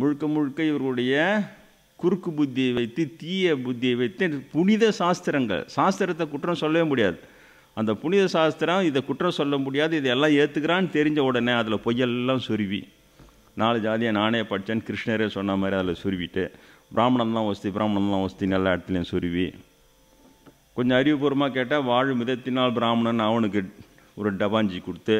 முழுக்க முழுக்க இவர்களுடைய குறுக்கு புத்தியை வைத்து தீய புத்தியை வைத்து புனித சாஸ்திரங்கள் சாஸ்திரத்தை குற்றம் சொல்லவே முடியாது அந்த புனித சாஸ்திரம் இதை குற்றம் சொல்ல முடியாது எல்லாம் ஏற்றுக்கிறான்னு தெரிஞ்ச உடனே அதில் பொய்யெல்லாம் சுருவி நாலு ஜாதியாக நானே படித்தேன்னு கிருஷ்ணரே சொன்ன மாதிரி அதில் சுருவிட்டு பிராமணம் தான் வசதி பிராமணம் தான் வசதி எல்லா இடத்துலையும் சுருவி கொஞ்சம் அறிவுபூர்வமாக கேட்டால் வாழும் விதத்தினால் பிராமணன் அவனுக்கு ஒரு டபாஞ்சி கொடுத்து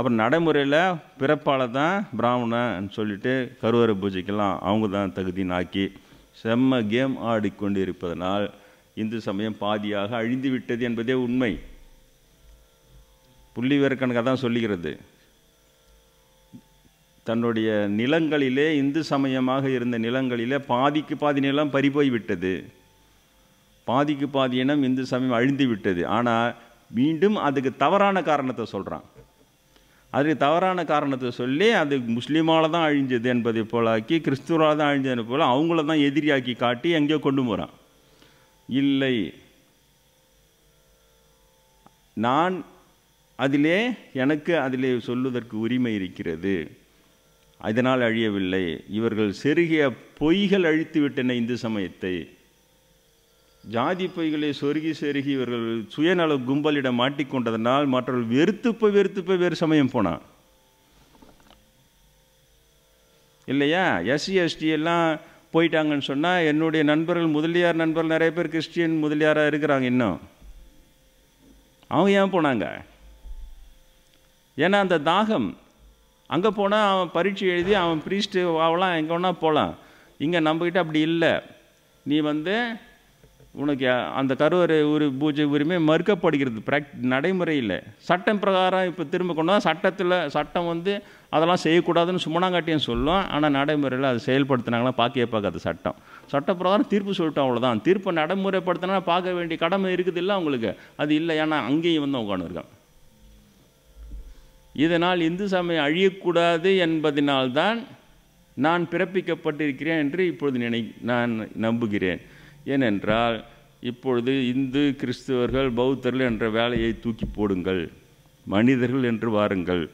அப்புறம் நடைமுறையில் பிறப்பால் தான் பிராமணன்னு சொல்லிட்டு கருவறை பூஜைக்கெல்லாம் அவங்க தான் தகுதின்னு ஆக்கி செம்ம கேம் ஆடிக்கொண்டு இருப்பதனால் இந்து சமயம் பாதியாக அழிந்து விட்டது என்பதே உண்மை புள்ளி விவரக்கணக்காக தான் சொல்லுகிறது தன்னுடைய நிலங்களிலே இந்து சமயமாக இருந்த நிலங்களிலே பாதிக்கு பாதி நிலம் பறிபோய் விட்டது பாதிக்கு பாதி இனம் இந்து சமயம் அழிந்து விட்டது ஆனால் மீண்டும் அதுக்கு தவறான காரணத்தை சொல்கிறான் அதுக்கு தவறான காரணத்தை சொல்லி அது முஸ்லீமால் தான் அழிஞ்சது என்பதை போலாக்கி கிறிஸ்துவால் தான் அழிஞ்சது போல் அவங்கள தான் எதிரியாக்கி காட்டி எங்கேயோ கொண்டு போகிறான் இல்லை நான் அதிலே எனக்கு அதிலே சொல்லுவதற்கு உரிமை இருக்கிறது அதனால் அழியவில்லை இவர்கள் செருகிய பொய்கள் அழித்து விட்டன இந்து சமயத்தை ஜாதி பொய்களை சொருகி செருகி இவர்கள் சுயநல கும்பலிடம் மாட்டிக்கொண்டதனால் மற்றவர்கள் வெறுத்து போய் வெறுத்து போய் வேறு சமயம் போனான் இல்லையா எஸ்சி எஸ்டி எல்லாம் போயிட்டாங்கன்னு சொன்னால் என்னுடைய நண்பர்கள் முதலியார் நண்பர்கள் நிறைய பேர் கிறிஸ்டியன் முதலியாராக இருக்கிறாங்க இன்னும் அவங்க ஏன் போனாங்க ஏன்னா அந்த தாகம் அங்கே போனால் அவன் பரீட்சை எழுதி அவன் ப்ரீஸ்ட்டு ஆகலாம் எங்கே வேணால் போகலாம் இங்கே நம்மக்கிட்ட அப்படி இல்லை நீ வந்து உனக்கு அந்த கருவறை உரி பூஜை உரிமை மறுக்கப்படுகிறது ப்ராக் நடைமுறையில் சட்டம் பிரகாரம் இப்போ திரும்ப கொண்டு வந்தால் சட்டத்தில் சட்டம் வந்து அதெல்லாம் செய்யக்கூடாதுன்னு சுமனாங்காட்டியும் சொல்லும் ஆனால் நடைமுறையில் அதை செயல்படுத்தினாங்கன்னா பார்க்கவே பார்க்காது சட்டம் சட்டப்பிரகாரம் தீர்ப்பு சொல்லிட்டோம் அவ்வளோதான் தீர்ப்பை நடைமுறைப்படுத்தினா பார்க்க வேண்டிய கடமை இருக்குது இல்லை அவங்களுக்கு அது இல்லை ஏன்னா அங்கேயும் வந்து உட்காந்துருக்கான் இதனால் இந்து சமயம் அழியக்கூடாது என்பதனால்தான் நான் பிறப்பிக்கப்பட்டிருக்கிறேன் என்று இப்பொழுது நினை நான் நம்புகிறேன் ஏனென்றால் இப்பொழுது இந்து கிறிஸ்துவர்கள் பௌத்தர்கள் என்ற வேலையை தூக்கி போடுங்கள் மனிதர்கள் என்று வாருங்கள்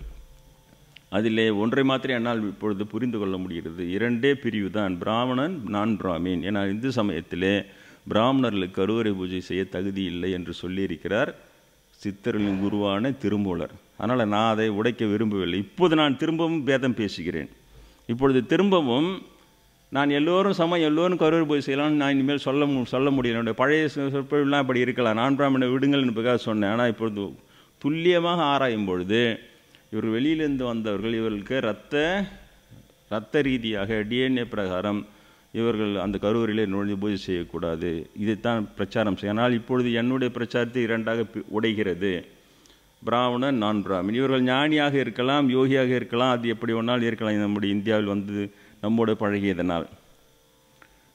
அதிலே ஒன்றை மாத்திரம் என்னால் இப்பொழுது புரிந்து கொள்ள முடிகிறது இரண்டே பிரிவு தான் பிராமணன் நான் பிராமின் ஏன்னா இந்து சமயத்திலே பிராமணர்களுக்கு கருவறை பூஜை செய்ய தகுதி இல்லை என்று சொல்லியிருக்கிறார் சித்தர்களின் குருவான திருமூலர் அதனால் நான் அதை உடைக்க விரும்பவில்லை இப்போது நான் திரும்பவும் பேதம் பேசுகிறேன் இப்பொழுது திரும்பவும் நான் எல்லோரும் சமம் எல்லோரும் கரூர் போய் செய்யலாம்னு நான் இனிமேல் சொல்ல மு சொல்ல முடியல என்னுடைய பழைய சொற்பொழிவுலாம் இப்படி இருக்கலாம் நான் பிராமணை விடுங்கள் என்று சொன்னேன் ஆனால் இப்பொழுது துல்லியமாக ஆராயும் பொழுது இவர் வெளியிலிருந்து வந்தவர்கள் இவர்களுக்கு இரத்த இரத்த ரீதியாக டிஎன்ஏ பிரகாரம் இவர்கள் அந்த கருவூரிலே நுழைந்து பூஜை செய்யக்கூடாது இதைத்தான் பிரச்சாரம் செய்ய ஆனால் இப்பொழுது என்னுடைய பிரச்சாரத்தை இரண்டாக உடைகிறது பிராமணன் நான் பிராமின் இவர்கள் ஞானியாக இருக்கலாம் யோகியாக இருக்கலாம் அது எப்படி ஒன்றால் இருக்கலாம் நம்முடைய இந்தியாவில் வந்து நம்மோடு பழகியதனால்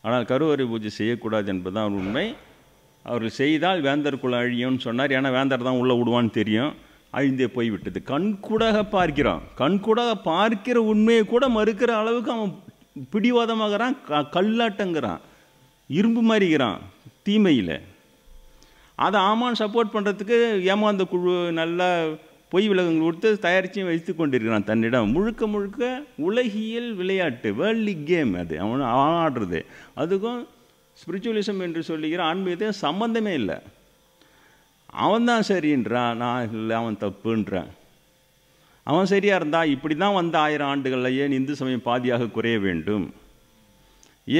ஆனால் கருவறை பூஜை செய்யக்கூடாது என்பதுதான் உண்மை அவர்கள் செய்தால் வேந்தருக்குள்ள அழியும்னு சொன்னார் ஏன்னா வேந்தர் தான் உள்ளே விடுவான்னு தெரியும் அழிந்தே போய்விட்டது கண்கூடாக பார்க்கிறான் கண்கூடாக பார்க்கிற உண்மையை கூட மறுக்கிற அளவுக்கு அவன் பிடிவாதமாகறான் க கல்லாட்டங்கிறான் இரும்பு மாறிக்கிறான் தீமையில் அதை ஆமான்னு சப்போர்ட் பண்ணுறதுக்கு ஏமாந்த குழு நல்லா பொய் விலகங்கள் கொடுத்து தயாரித்து வைத்து கொண்டிருக்கிறான் தன்னிடம் முழுக்க முழுக்க உலகியல் விளையாட்டு வேர்ல்டி கேம் அது அவன் ஆடுறது அதுக்கும் ஸ்பிரிச்சுவலிசம் என்று சொல்லுகிற ஆன்மீகத்தையும் சம்மந்தமே இல்லை அவன் தான் சரின்றான் நான் இல்லை அவன் தப்புன்றான் அவன் சரியாக இருந்தால் இப்படி தான் வந்த ஆயிரம் ஆண்டுகளில் ஏன் இந்து சமயம் பாதியாக குறைய வேண்டும்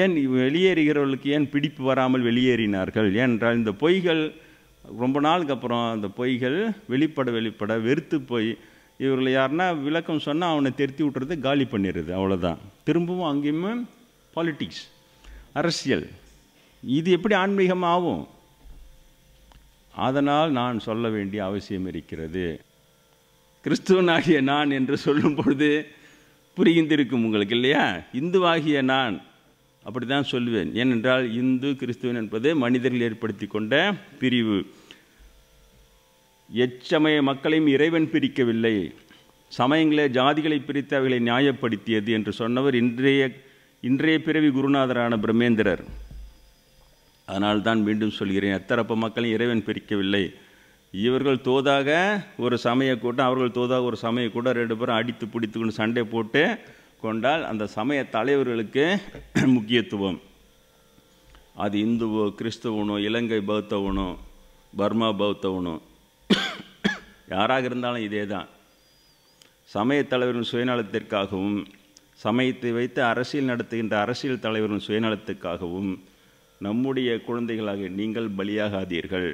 ஏன் வெளியேறுகிறவர்களுக்கு ஏன் பிடிப்பு வராமல் வெளியேறினார்கள் ஏனென்றால் இந்த பொய்கள் ரொம்ப நாளுக்கு அப்புறம் அந்த பொய்கள் வெளிப்பட வெளிப்பட வெறுத்து போய் இவர்கள் யாருன்னா விளக்கம் சொன்னால் அவனை திருத்தி விட்டுறது காலி பண்ணிடுது அவ்வளோதான் திரும்பவும் அங்கேயுமே பாலிட்டிக்ஸ் அரசியல் இது எப்படி ஆன்மீகம் ஆகும் அதனால் நான் சொல்ல வேண்டிய அவசியம் இருக்கிறது கிறிஸ்துவனாகிய நான் என்று சொல்லும் பொழுது புரிந்திருக்கும் உங்களுக்கு இல்லையா இந்துவாகிய நான் அப்படி தான் சொல்லுவேன் ஏனென்றால் இந்து கிறிஸ்துவன் என்பது மனிதர்கள் ஏற்படுத்தி கொண்ட பிரிவு எச்சமய மக்களையும் இறைவன் பிரிக்கவில்லை சமயங்களே ஜாதிகளை பிரித்து அவர்களை நியாயப்படுத்தியது என்று சொன்னவர் இன்றைய இன்றைய பிறவி குருநாதரான பிரம்மேந்திரர் அதனால் தான் மீண்டும் சொல்கிறேன் எத்தரப்ப மக்களையும் இறைவன் பிரிக்கவில்லை இவர்கள் தோதாக ஒரு சமய கூட்டம் அவர்கள் தோதாக ஒரு சமய கூட்டம் ரெண்டு பேரும் அடித்து பிடித்துக்கொண்டு சண்டை போட்டு கொண்டால் அந்த சமய தலைவர்களுக்கு முக்கியத்துவம் அது இந்துவோ கிறிஸ்துவனோ இலங்கை பௌத்தவனோ பர்மா பௌத்தவனோ யாராக இருந்தாலும் இதே தான் சமய தலைவரின் சுயநலத்திற்காகவும் சமயத்தை வைத்து அரசியல் நடத்துகின்ற அரசியல் தலைவரின் சுயநலத்துக்காகவும் நம்முடைய குழந்தைகளாக நீங்கள் பலியாகாதீர்கள்